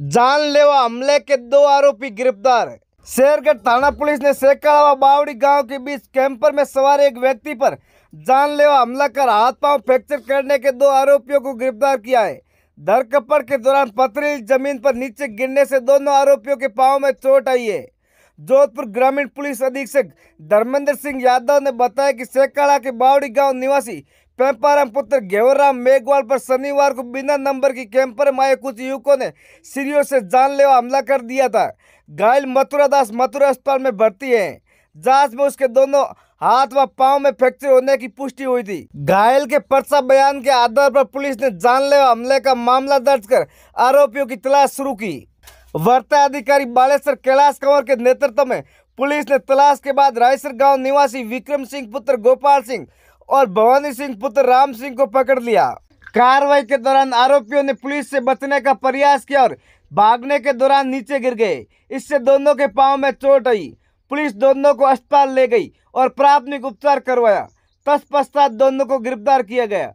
जानलेवा हमले के दो आरोपी गिरफ्तार शेरगढ़ थाना पुलिस ने सेकावा बावड़ी गांव के बीच कैंपर में सवार एक व्यक्ति पर जानलेवा हमला कर हाथ पांव फ्रैक्चर करने के दो आरोपियों को गिरफ्तार किया है धरकपड़ के दौरान पथरी जमीन पर नीचे गिरने से दोनों आरोपियों के पाँव में चोट आई है जोधपुर ग्रामीण पुलिस अधीक्षक धर्मेंद्र सिंह यादव ने बताया कि सेकाड़ा के बावड़ी गांव निवासी पेम्पाराम पुत्र घेवराम मेघवाल पर शनिवार को बिना नंबर की कैंपर में आए कुछ युवकों ने सीरियो से जानलेवा हमला कर दिया था घायल मथुरा दास मथुरा अस्पताल में भर्ती है जांच में उसके दोनों हाथ व पांव में फ्रैक्चर होने की पुष्टि हुई थी घायल के पर्चा बयान के आधार पर पुलिस ने जानलेवा हमले का मामला दर्ज कर आरोपियों की तलाश शुरू की वर्ता अधिकारी बालेश्वर कैलाश कंवर के नेतृत्व में पुलिस ने तलाश के बाद रायसर गांव निवासी विक्रम सिंह पुत्र गोपाल सिंह और भवानी सिंह पुत्र राम सिंह को पकड़ लिया कार्रवाई के दौरान आरोपियों ने पुलिस से बचने का प्रयास किया और भागने के दौरान नीचे गिर गए इससे दोनों के पाँव में चोट आई पुलिस दोनों को अस्पताल ले गई और प्राथमिक उपचार करवाया तत्पश्चात दोनों को गिरफ्तार किया गया